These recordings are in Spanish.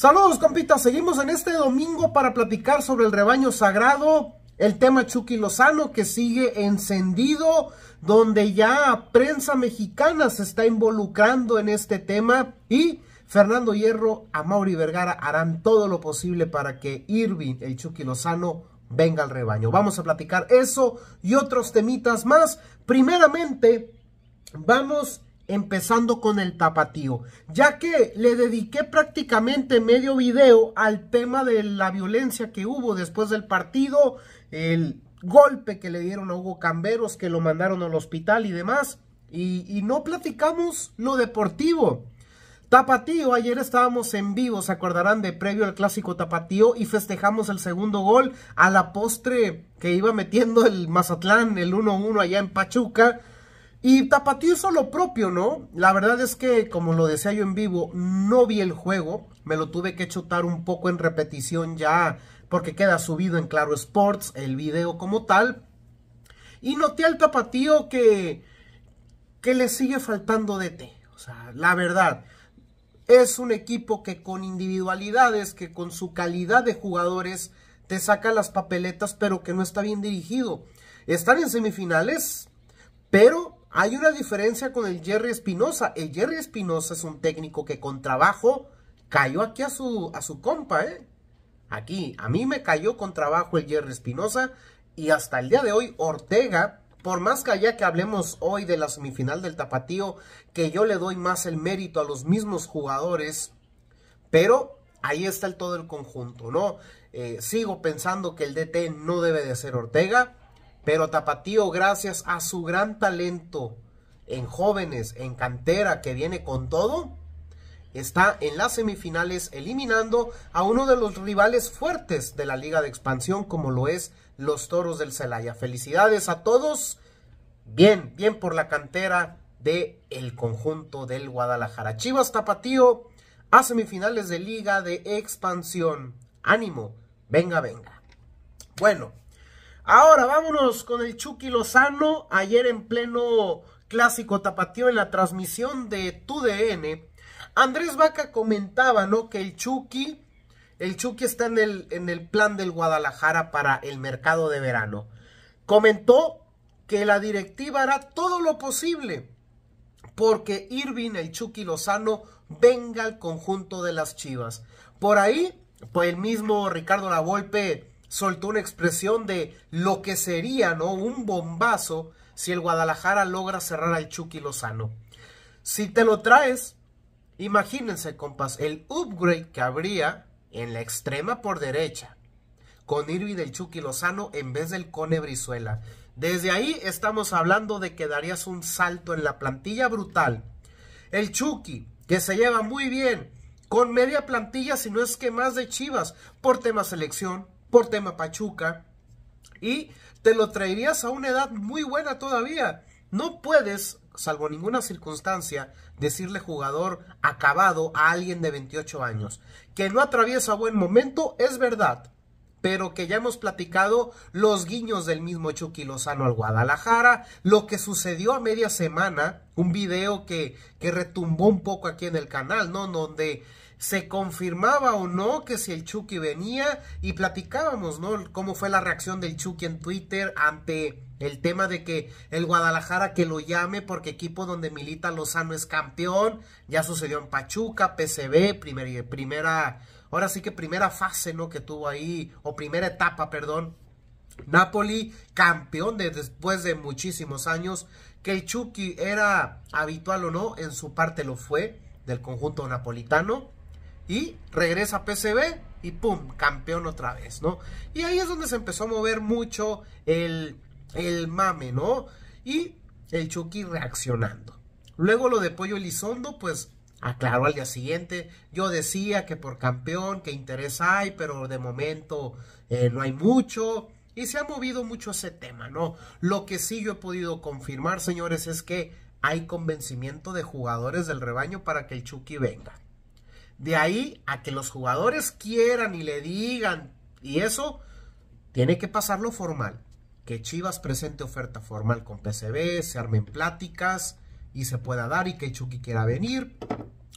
Saludos, compitas. Seguimos en este domingo para platicar sobre el rebaño sagrado, el tema Chucky Lozano que sigue encendido, donde ya prensa mexicana se está involucrando en este tema y Fernando Hierro, Mauri Vergara harán todo lo posible para que Irving, el Chucky Lozano, venga al rebaño. Vamos a platicar eso y otros temitas más. Primeramente, vamos empezando con el tapatío, ya que le dediqué prácticamente medio video al tema de la violencia que hubo después del partido, el golpe que le dieron a Hugo Camberos, que lo mandaron al hospital y demás, y, no platicamos lo deportivo. Tapatío, ayer estábamos en vivo, se acordarán de previo al clásico Tapatío y festejamos el segundo gol a la postre que iba metiendo el Mazatlán, el 1-1 allá en Pachuca. Y Tapatío hizo lo propio, ¿no? La verdad es que, como lo decía yo en vivo, no vi el juego. Me lo tuve que chutar un poco en repetición ya, porque queda subido en Claro Sports el video como tal. Y noté al Tapatío que, que le sigue faltando de DT. O sea, la verdad, es un equipo que con individualidades, que con su calidad de jugadores, te saca las papeletas, pero que no está bien dirigido. Están en semifinales, pero hay una diferencia con el Jerry Espinosa. El Jerry Espinosa es un técnico que con trabajo cayó aquí a su, a su compa, ¿eh? Aquí, a mí me cayó con trabajo el Jerry Espinosa y hasta el día de hoy Ortega, por más que allá que hablemos hoy de la semifinal del tapatío, que yo le doy más el mérito a los mismos jugadores, pero ahí está el todo el conjunto, ¿no? Eh, sigo pensando que el DT no debe de ser Ortega, pero Tapatío, gracias a su gran talento en jóvenes, en cantera, que viene con todo, está en las semifinales eliminando a uno de los rivales fuertes de la Liga de Expansión, como lo es los Toros del Celaya. Felicidades a todos. Bien, bien por la cantera de el conjunto del Guadalajara. Chivas Tapatío a semifinales de Liga de Expansión. Ánimo, venga, venga. Bueno, Ahora vámonos con el Chucky Lozano. Ayer en pleno clásico tapatío en la transmisión de TUDN, Andrés Vaca comentaba, ¿no? Que el Chucky, el Chucky está en el, en el plan del Guadalajara para el mercado de verano. Comentó que la directiva hará todo lo posible porque Irving, el Chucky Lozano, venga al conjunto de las Chivas. Por ahí, pues el mismo Ricardo Lavolpe soltó una expresión de lo que sería ¿no? un bombazo si el Guadalajara logra cerrar al Chucky Lozano. Si te lo traes, imagínense, compas, el upgrade que habría en la extrema por derecha con Irvi del Chucky Lozano en vez del Cone Brizuela. Desde ahí estamos hablando de que darías un salto en la plantilla brutal. El Chucky, que se lleva muy bien, con media plantilla, si no es que más de Chivas, por tema selección, por tema Pachuca y te lo traerías a una edad muy buena todavía. No puedes, salvo ninguna circunstancia, decirle jugador acabado a alguien de 28 años. Que no atraviesa buen momento es verdad, pero que ya hemos platicado los guiños del mismo Chucky Lozano al Guadalajara, lo que sucedió a media semana, un video que, que retumbó un poco aquí en el canal, ¿no? Donde se confirmaba o no que si el Chucky venía y platicábamos, ¿no? Cómo fue la reacción del Chucky en Twitter ante el tema de que el Guadalajara que lo llame porque equipo donde milita Lozano es campeón, ya sucedió en Pachuca, PCB, primera, ahora sí que primera fase, ¿no? Que tuvo ahí, o primera etapa, perdón. Napoli, campeón de, después de muchísimos años, que el Chucky era habitual o no, en su parte lo fue, del conjunto napolitano y regresa a PCB y pum, campeón otra vez, ¿no? Y ahí es donde se empezó a mover mucho el, el mame, ¿no? Y el Chucky reaccionando. Luego lo de Pollo Elizondo, pues aclaró al día siguiente. Yo decía que por campeón, que interés hay, pero de momento eh, no hay mucho. Y se ha movido mucho ese tema, ¿no? Lo que sí yo he podido confirmar, señores, es que hay convencimiento de jugadores del rebaño para que el Chucky venga. De ahí a que los jugadores quieran y le digan, y eso tiene que pasar lo formal. Que Chivas presente oferta formal con PCB, se armen pláticas y se pueda dar y que Chucky quiera venir.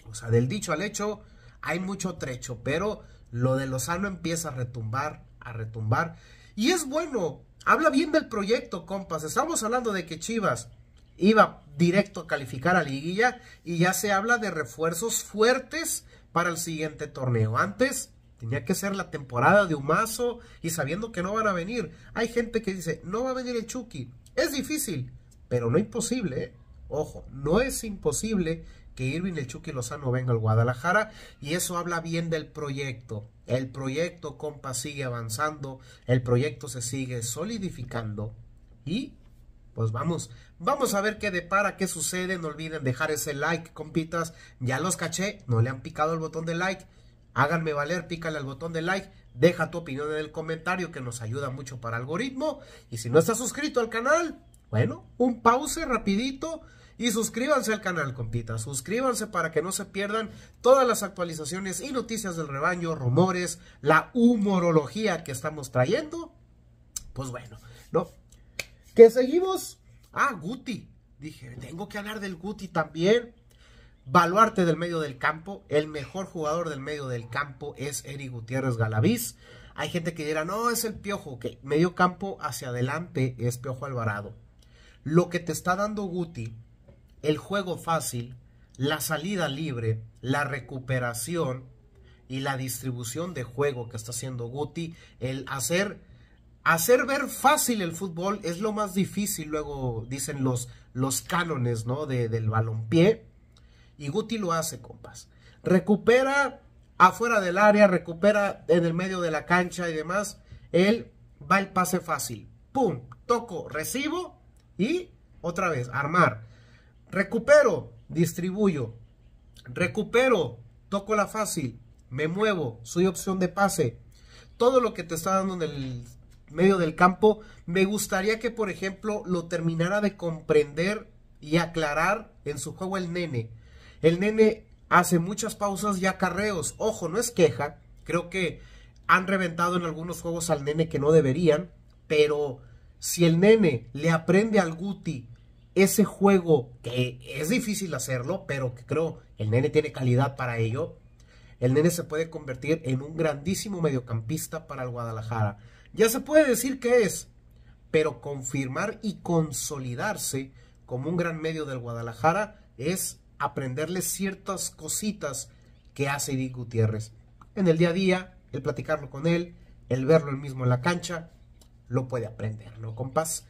O sea, del dicho al hecho hay mucho trecho, pero lo de Lozano empieza a retumbar, a retumbar. Y es bueno, habla bien del proyecto, compas. Estamos hablando de que Chivas iba directo a calificar a liguilla y ya se habla de refuerzos fuertes para el siguiente torneo. Antes tenía que ser la temporada de Humazo y sabiendo que no van a venir. Hay gente que dice, no va a venir el Chucky. Es difícil, pero no imposible. ¿eh? Ojo, no es imposible que Irving el Chucky Lozano venga al Guadalajara y eso habla bien del proyecto. El proyecto, compa, sigue avanzando, el proyecto se sigue solidificando y pues vamos, vamos a ver qué depara, qué sucede. No olviden dejar ese like, compitas. Ya los caché, no le han picado el botón de like. Háganme valer, pícale al botón de like. Deja tu opinión en el comentario que nos ayuda mucho para el algoritmo. Y si no estás suscrito al canal, bueno, un pause rapidito y suscríbanse al canal, compitas. Suscríbanse para que no se pierdan todas las actualizaciones y noticias del rebaño, rumores, la humorología que estamos trayendo. Pues bueno, ¿no? Que seguimos. Ah, Guti. Dije, tengo que hablar del Guti también. Baluarte del medio del campo. El mejor jugador del medio del campo es Eric Gutiérrez Galavís. Hay gente que dirá, no, es el piojo. Que medio campo hacia adelante es piojo Alvarado. Lo que te está dando Guti, el juego fácil, la salida libre, la recuperación y la distribución de juego que está haciendo Guti, el hacer hacer ver fácil el fútbol es lo más difícil, luego dicen los, los cánones, ¿no? del balompié. Y Guti lo hace, compas. Recupera afuera del área, recupera en el medio de la cancha y demás. Él va el pase fácil. Pum, toco, recibo y otra vez, armar. Recupero, distribuyo. Recupero, toco la fácil, me muevo, soy opción de pase. Todo lo que te está dando en el medio del campo. Me gustaría que, por ejemplo, lo terminara de comprender y aclarar en su juego el nene. El nene hace muchas pausas y acarreos. Ojo, no es queja. Creo que han reventado en algunos juegos al nene que no deberían. Pero si el nene le aprende al Guti ese juego, que es difícil hacerlo, pero que creo el nene tiene calidad para ello, el nene se puede convertir en un grandísimo mediocampista para el Guadalajara ya se puede decir que es, pero confirmar y consolidarse como un gran medio del Guadalajara es aprenderle ciertas cositas que hace Edith Gutiérrez. En el día a día, el platicarlo con él, el verlo él mismo en la cancha, lo puede aprender, ¿no, compás?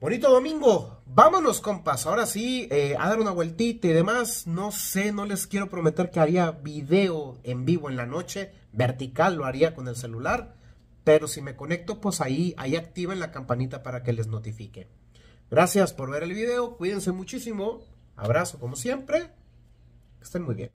Bonito domingo, vámonos compas, ahora sí, eh, a dar una vueltita y demás, no sé, no les quiero prometer que haría video en vivo en la noche, vertical lo haría con el celular, pero si me conecto, pues ahí, ahí activen la campanita para que les notifique. Gracias por ver el video, cuídense muchísimo, abrazo como siempre, que estén muy bien.